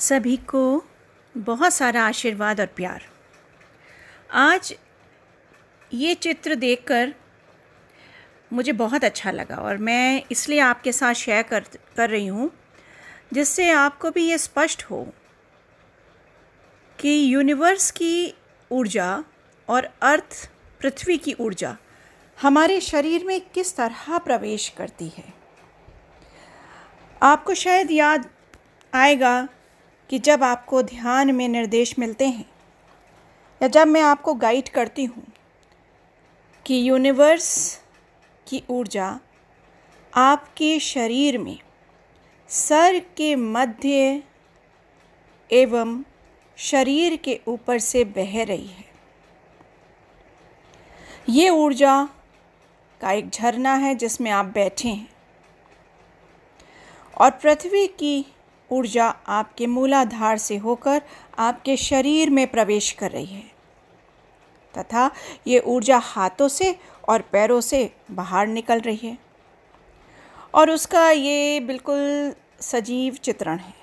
सभी को बहुत सारा आशीर्वाद और प्यार आज ये चित्र देखकर मुझे बहुत अच्छा लगा और मैं इसलिए आपके साथ शेयर कर कर रही हूँ जिससे आपको भी ये स्पष्ट हो कि यूनिवर्स की ऊर्जा और अर्थ पृथ्वी की ऊर्जा हमारे शरीर में किस तरह प्रवेश करती है आपको शायद याद आएगा कि जब आपको ध्यान में निर्देश मिलते हैं या जब मैं आपको गाइड करती हूँ कि यूनिवर्स की ऊर्जा आपके शरीर में सर के मध्य एवं शरीर के ऊपर से बह रही है ये ऊर्जा का एक झरना है जिसमें आप बैठे हैं और पृथ्वी की ऊर्जा आपके मूलाधार से होकर आपके शरीर में प्रवेश कर रही है तथा ये ऊर्जा हाथों से और पैरों से बाहर निकल रही है और उसका ये बिल्कुल सजीव चित्रण है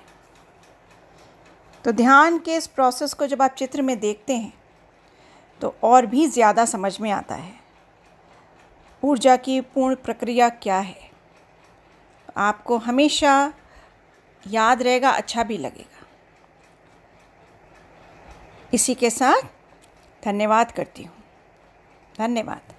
तो ध्यान के इस प्रोसेस को जब आप चित्र में देखते हैं तो और भी ज़्यादा समझ में आता है ऊर्जा की पूर्ण प्रक्रिया क्या है आपको हमेशा याद रहेगा अच्छा भी लगेगा इसी के साथ धन्यवाद करती हूँ धन्यवाद